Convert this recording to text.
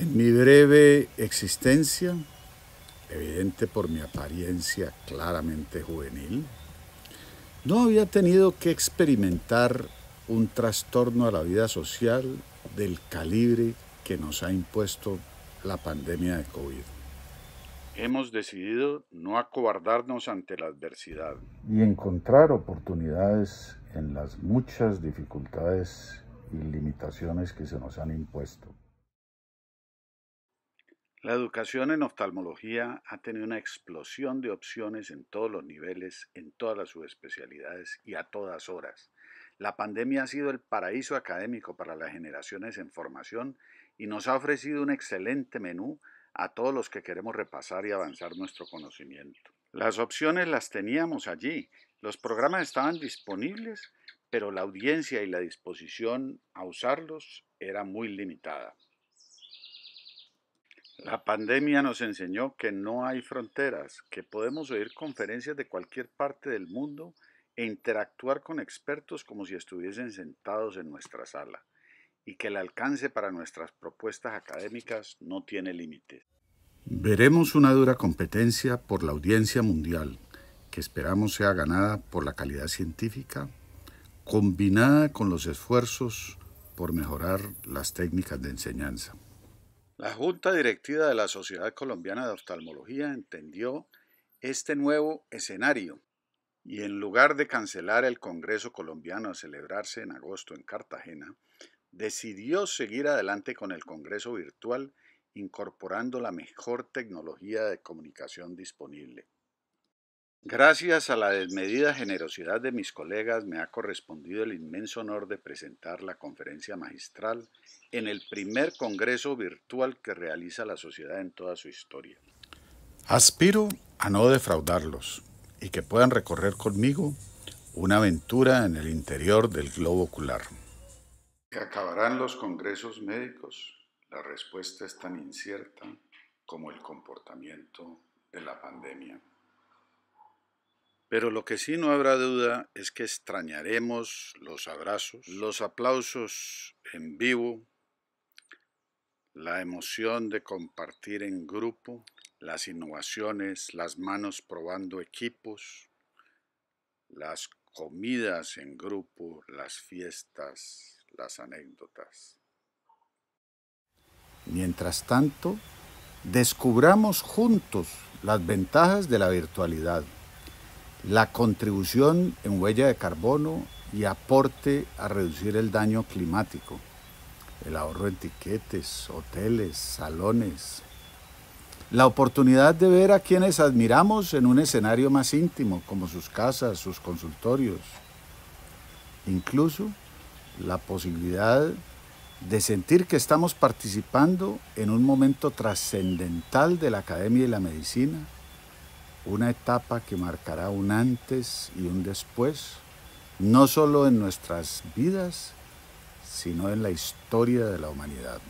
En mi breve existencia, evidente por mi apariencia claramente juvenil, no había tenido que experimentar un trastorno a la vida social del calibre que nos ha impuesto la pandemia de COVID. Hemos decidido no acobardarnos ante la adversidad. Y encontrar oportunidades en las muchas dificultades y limitaciones que se nos han impuesto. La educación en oftalmología ha tenido una explosión de opciones en todos los niveles, en todas las subespecialidades y a todas horas. La pandemia ha sido el paraíso académico para las generaciones en formación y nos ha ofrecido un excelente menú a todos los que queremos repasar y avanzar nuestro conocimiento. Las opciones las teníamos allí, los programas estaban disponibles, pero la audiencia y la disposición a usarlos era muy limitada. La pandemia nos enseñó que no hay fronteras, que podemos oír conferencias de cualquier parte del mundo e interactuar con expertos como si estuviesen sentados en nuestra sala, y que el alcance para nuestras propuestas académicas no tiene límites. Veremos una dura competencia por la audiencia mundial, que esperamos sea ganada por la calidad científica, combinada con los esfuerzos por mejorar las técnicas de enseñanza. La Junta Directiva de la Sociedad Colombiana de Oftalmología entendió este nuevo escenario y en lugar de cancelar el Congreso colombiano a celebrarse en agosto en Cartagena, decidió seguir adelante con el Congreso virtual incorporando la mejor tecnología de comunicación disponible. Gracias a la desmedida generosidad de mis colegas me ha correspondido el inmenso honor de presentar la conferencia magistral en el primer Congreso Virtual que realiza la sociedad en toda su historia. Aspiro a no defraudarlos y que puedan recorrer conmigo una aventura en el interior del globo ocular. ¿Acabarán los congresos médicos? La respuesta es tan incierta como el comportamiento de la pandemia. Pero lo que sí no habrá duda es que extrañaremos los abrazos, los aplausos en vivo, la emoción de compartir en grupo, las innovaciones, las manos probando equipos, las comidas en grupo, las fiestas, las anécdotas. Mientras tanto, descubramos juntos las ventajas de la virtualidad la contribución en huella de carbono y aporte a reducir el daño climático, el ahorro de etiquetes, hoteles, salones, la oportunidad de ver a quienes admiramos en un escenario más íntimo, como sus casas, sus consultorios, incluso la posibilidad de sentir que estamos participando en un momento trascendental de la academia y la medicina una etapa que marcará un antes y un después, no solo en nuestras vidas, sino en la historia de la humanidad.